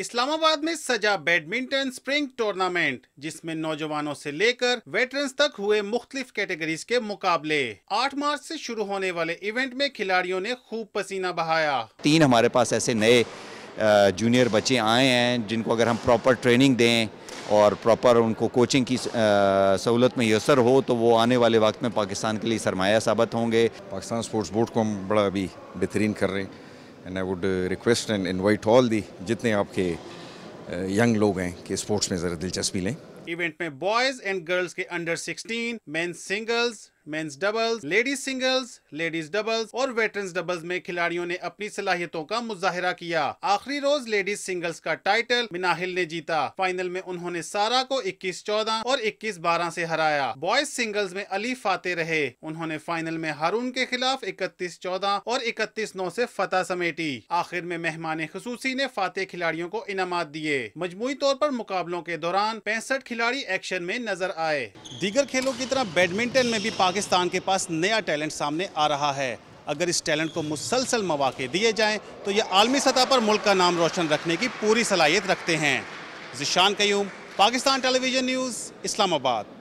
इस्लामाबाद में सजा badminton spring tournament जिसमें नौजवानों से लेकर वेटरन्स तक हुए मुख्तलिफ कैटेगरीज के मुकाबले 8 मार्च से शुरू होने वाले इवेंट में खिलाड़ियों ने खूब पसीना बहाया तीन हमारे पास ऐसे नए जूनियर बच्चे आए हैं जिनको अगर हम प्रॉपर ट्रेनिंग दें और प्रॉपर उनको कोचिंग की सहूलत में यसर हो तो वो आने वाले वक्त में पाकिस्तान के लिए सरमाया साबित होंगे पाकिस्तान स्पोर्ट्स बोर्ड को हम बड़ा अभी बेहतरीन कर रहे हैं and I would request and invite all the जितने आपके यंग uh, लोग हैं कि स्पोर्ट्स में ज़रा दिलचस्पी लें इवेंट में बॉयज़ एंड गर्ल्स के under 16, men singles mens doubles ladies singles ladies doubles और वेटर डबल्स में खिलाड़ियों ने अपनी सलाहियतों का मुजाहरा किया आखिरी रोज लेडीज सिंगल्स का टाइटल मिनाहिल ने जीता फाइनल में उन्होंने सारा को इक्कीस चौदह और इक्कीस बारह ऐसी हराया बॉयज सिंगल्स में अली फाते रहे उन्होंने फाइनल में हारून के खिलाफ इकतीस चौदह और इकतीस नौ ऐसी फतेह समेटी आखिर में मेहमान खसूसी ने फाते खिलाड़ियों को इनामत दिए मजमू तौर पर मुकाबलों के दौरान पैंसठ खिलाड़ी एक्शन में नजर आए दीगर खेलों की तरह बैडमिंटन में भी पाकिस्तान पाकिस्तान के पास नया टैलेंट सामने आ रहा है अगर इस टैलेंट को मुसलसल मौाक़े दिए जाएँ तो ये आलमी सतह पर मुल्क का नाम रोशन रखने की पूरी सलाहियत रखते हैं जिशान कयूम पाकिस्तान टेलीविज़न न्यूज़ इस्लामाबाद